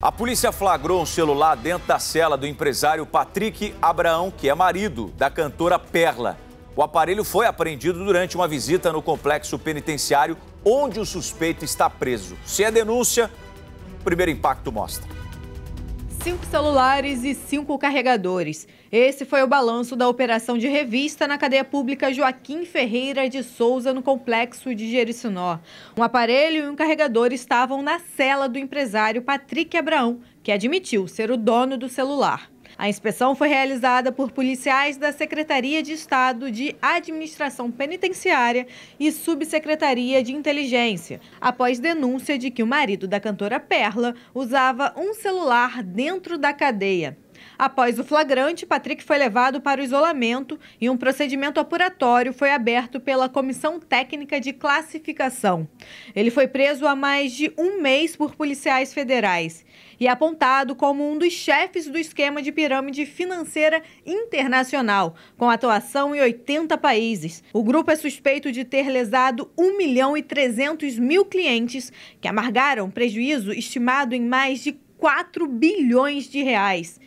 A polícia flagrou um celular dentro da cela do empresário Patrick Abraão, que é marido da cantora Perla. O aparelho foi apreendido durante uma visita no complexo penitenciário onde o suspeito está preso. Se é denúncia, o primeiro impacto mostra cinco celulares e cinco carregadores. Esse foi o balanço da operação de revista na cadeia pública Joaquim Ferreira de Souza, no complexo de Jericinó. Um aparelho e um carregador estavam na cela do empresário Patrick Abraão, que admitiu ser o dono do celular. A inspeção foi realizada por policiais da Secretaria de Estado de Administração Penitenciária e Subsecretaria de Inteligência, após denúncia de que o marido da cantora Perla usava um celular dentro da cadeia. Após o flagrante, Patrick foi levado para o isolamento e um procedimento apuratório foi aberto pela Comissão Técnica de Classificação. Ele foi preso há mais de um mês por policiais federais e apontado como um dos chefes do esquema de pirâmide financeira internacional, com atuação em 80 países. O grupo é suspeito de ter lesado 1 milhão e 300 mil clientes que amargaram prejuízo estimado em mais de 4 bilhões de reais.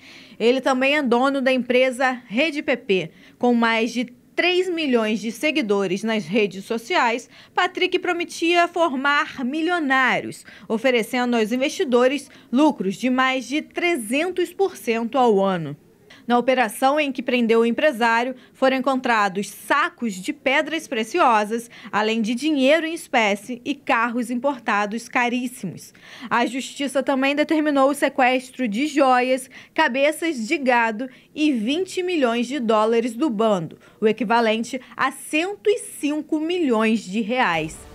Ele também é dono da empresa Rede PP, com mais de 3 milhões de seguidores nas redes sociais, Patrick prometia formar milionários, oferecendo aos investidores lucros de mais de 300% ao ano. Na operação em que prendeu o empresário, foram encontrados sacos de pedras preciosas, além de dinheiro em espécie e carros importados caríssimos. A justiça também determinou o sequestro de joias, cabeças de gado e 20 milhões de dólares do bando, o equivalente a 105 milhões de reais.